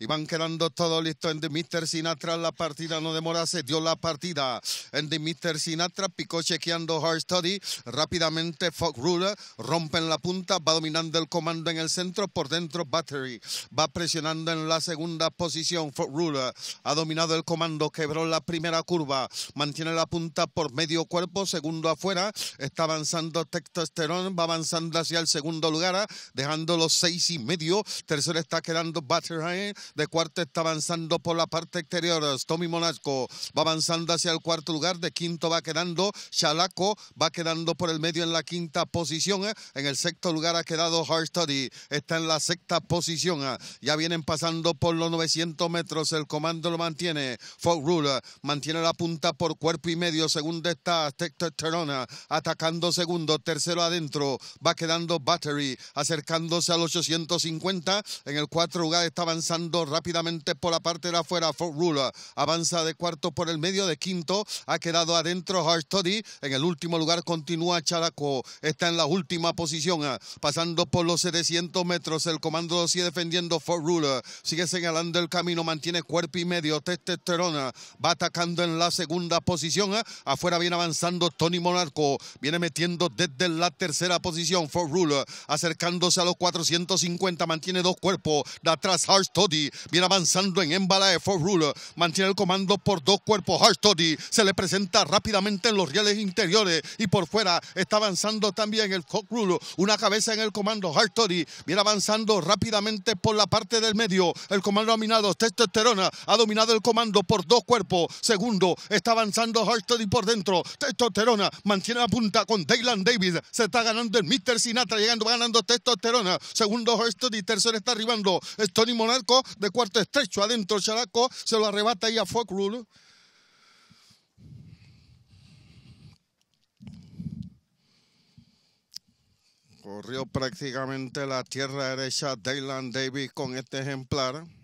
Y van quedando todo listo. En The Mr. Sinatra la partida no demora, se dio la partida. En The Mr. Sinatra picó chequeando Hard Study. Rápidamente Fog Ruler rompe en la punta, va dominando el comando en el centro. Por dentro Battery va presionando en la segunda posición. Fog Ruler ha dominado el comando, quebró la primera curva. Mantiene la punta por medio cuerpo, segundo afuera. Está avanzando Testosterone, va avanzando hacia el segundo lugar, dejando los seis y medio. Tercero está quedando Battery de cuarto está avanzando por la parte exterior. Tommy Monasco va avanzando hacia el cuarto lugar. De quinto va quedando Chalaco. Va quedando por el medio en la quinta posición. En el sexto lugar ha quedado Hard Study. Está en la sexta posición. Ya vienen pasando por los 900 metros. El comando lo mantiene. Fog Ruler mantiene la punta por cuerpo y medio. Segundo está Terona. Atacando segundo. Tercero adentro. Va quedando Battery. Acercándose al 850. En el cuarto lugar está avanzando rápidamente por la parte de afuera, Fort Ruler. Avanza de cuarto por el medio, de quinto. Ha quedado adentro Hard Study. En el último lugar continúa Characo. Está en la última posición. Eh, pasando por los 700 metros, el comando sigue defendiendo Fort Ruler. Sigue señalando el camino, mantiene cuerpo y medio. Testosterona va atacando en la segunda posición. Eh, afuera viene avanzando Tony Monarco. Viene metiendo desde la tercera posición Fort Ruler. Acercándose a los 450, mantiene dos cuerpos. De atrás Hard Study Viene avanzando en embala de Fort Ruler. Mantiene el comando por dos cuerpos. Hartody se le presenta rápidamente en los rieles interiores y por fuera está avanzando también el Cock Ruler. Una cabeza en el comando. Hartody viene avanzando rápidamente por la parte del medio. El comando dominado. Testosterona ha dominado el comando por dos cuerpos. Segundo, está avanzando Hartody por dentro. Testosterona mantiene la punta con Dayland David. Se está ganando el Mr. Sinatra. Llegando, ganando Testosterona. Segundo, Hartody. Tercero está arribando. Stony Monarco de cuarto estrecho adentro el se lo arrebata ahí a rule. Corrió prácticamente la tierra derecha Dylan Davis con este ejemplar.